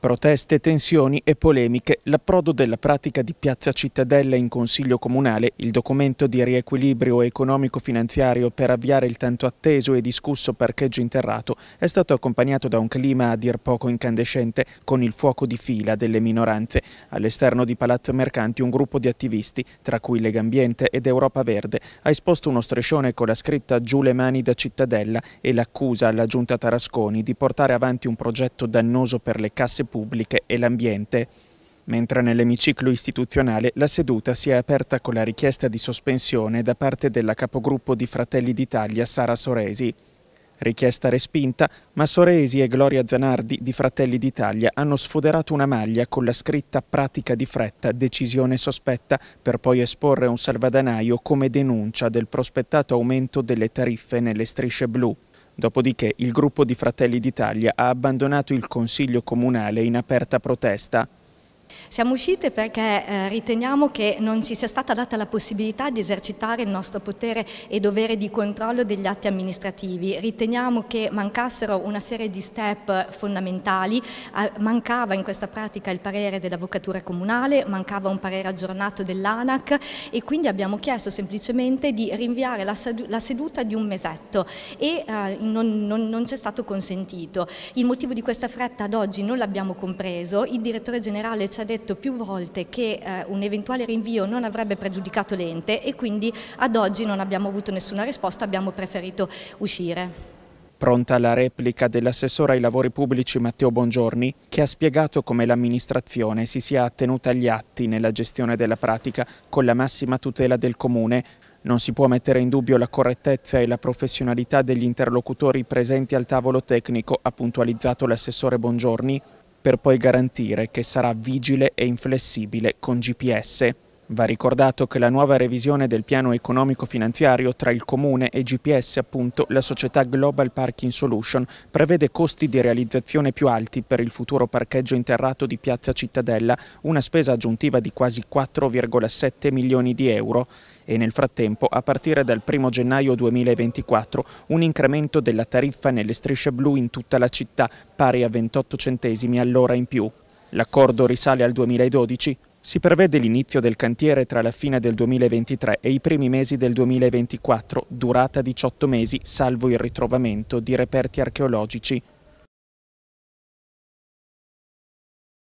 Proteste, tensioni e polemiche, l'approdo della pratica di Piazza Cittadella in Consiglio Comunale, il documento di riequilibrio economico-finanziario per avviare il tanto atteso e discusso parcheggio interrato, è stato accompagnato da un clima a dir poco incandescente, con il fuoco di fila delle minoranze. All'esterno di Palazzo Mercanti un gruppo di attivisti, tra cui Legambiente ed Europa Verde, ha esposto uno striscione con la scritta «Giù le mani da Cittadella» e l'accusa alla giunta Tarasconi di portare avanti un progetto dannoso per le casse pubbliche e l'ambiente, mentre nell'emiciclo istituzionale la seduta si è aperta con la richiesta di sospensione da parte della capogruppo di Fratelli d'Italia Sara Soresi. Richiesta respinta, ma Soresi e Gloria Zanardi di Fratelli d'Italia hanno sfoderato una maglia con la scritta Pratica di fretta, decisione sospetta, per poi esporre un salvadanaio come denuncia del prospettato aumento delle tariffe nelle strisce blu. Dopodiché il gruppo di Fratelli d'Italia ha abbandonato il Consiglio Comunale in aperta protesta. Siamo uscite perché eh, riteniamo che non ci sia stata data la possibilità di esercitare il nostro potere e dovere di controllo degli atti amministrativi. Riteniamo che mancassero una serie di step fondamentali, eh, mancava in questa pratica il parere dell'avvocatura comunale, mancava un parere aggiornato dell'ANAC e quindi abbiamo chiesto semplicemente di rinviare la, la seduta di un mesetto e eh, non, non, non c'è stato consentito. Il motivo di questa fretta ad oggi non l'abbiamo compreso, il direttore generale ci ha detto detto più volte che eh, un eventuale rinvio non avrebbe pregiudicato l'ente e quindi ad oggi non abbiamo avuto nessuna risposta, abbiamo preferito uscire. Pronta la replica dell'assessore ai lavori pubblici Matteo Bongiorni, che ha spiegato come l'amministrazione si sia attenuta agli atti nella gestione della pratica con la massima tutela del comune. Non si può mettere in dubbio la correttezza e la professionalità degli interlocutori presenti al tavolo tecnico, ha puntualizzato l'assessore Bongiorni, per poi garantire che sarà vigile e inflessibile con GPS. Va ricordato che la nuova revisione del piano economico-finanziario tra il Comune e GPS, appunto, la società Global Parking Solution, prevede costi di realizzazione più alti per il futuro parcheggio interrato di Piazza Cittadella, una spesa aggiuntiva di quasi 4,7 milioni di euro e nel frattempo, a partire dal 1 gennaio 2024, un incremento della tariffa nelle strisce blu in tutta la città, pari a 28 centesimi all'ora in più. L'accordo risale al 2012, si prevede l'inizio del cantiere tra la fine del 2023 e i primi mesi del 2024, durata 18 mesi, salvo il ritrovamento di reperti archeologici